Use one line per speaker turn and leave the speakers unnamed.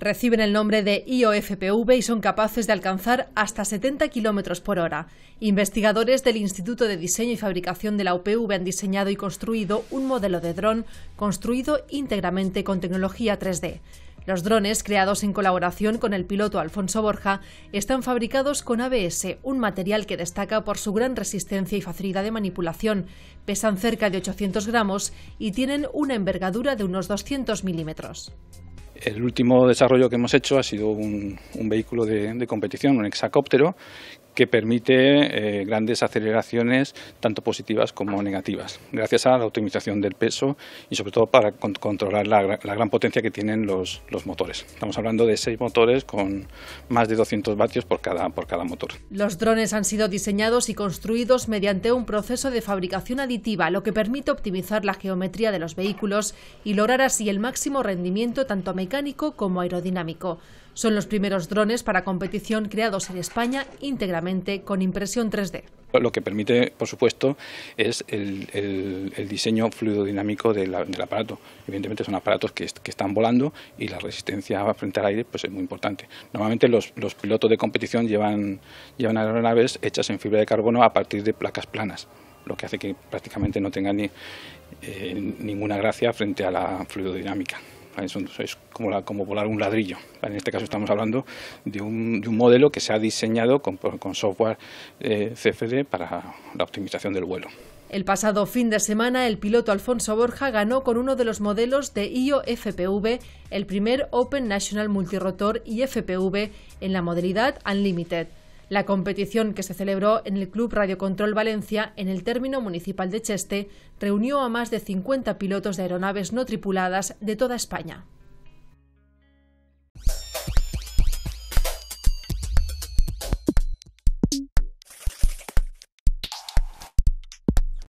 Reciben el nombre de IOFPV y son capaces de alcanzar hasta 70 km por hora. Investigadores del Instituto de Diseño y Fabricación de la UPV han diseñado y construido un modelo de dron construido íntegramente con tecnología 3D. Los drones, creados en colaboración con el piloto Alfonso Borja, están fabricados con ABS, un material que destaca por su gran resistencia y facilidad de manipulación. Pesan cerca de 800 gramos y tienen una envergadura de unos 200 milímetros.
El último desarrollo que hemos hecho ha sido un, vehículo de, de, competición, un hexacóptero, que permite eh, grandes aceleraciones, tanto positivas como negativas, gracias a la optimización del peso y sobre todo para controlar la, gran potencia que tienen los, motores. Estamos hablando de seis motores con más de 200 vatios por cada motor.
Los drones han sido diseñados y construidos mediante un proceso de fabricación aditiva, lo que permite optimizar la geometría de los vehículos y lograr así el máximo rendimiento tanto mecánico como aerodinámico. Son los primeros drones para competición creados en España íntegramente con impresión 3D.
Lo que permite, por supuesto, es el, diseño fluidodinámico del, aparato. Evidentemente son aparatos que, están volando y la resistencia frente al aire pues, es muy importante. Normalmente los, pilotos de competición llevan, aeronaves hechas en fibra de carbono a partir de placas planas lo que hace que prácticamente no tengan eh, ninguna gracia frente a la fluidodinámica. Ah, es, como, volar un ladrillo. En este caso estamos hablando de un, modelo que se ha diseñado con, software eh, CFD para la optimización del vuelo.
El pasado fin de semana, el piloto Alfonso Borja ganó con uno de los modelos de IO FPV, el primer Open National Multirotor y FPV en la modalidad Unlimited la competición que se celebró en el Club Radio Control Valencia, en el término municipal de Cheste, reunió a más de 50 pilotos de aeronaves no tripuladas de toda España.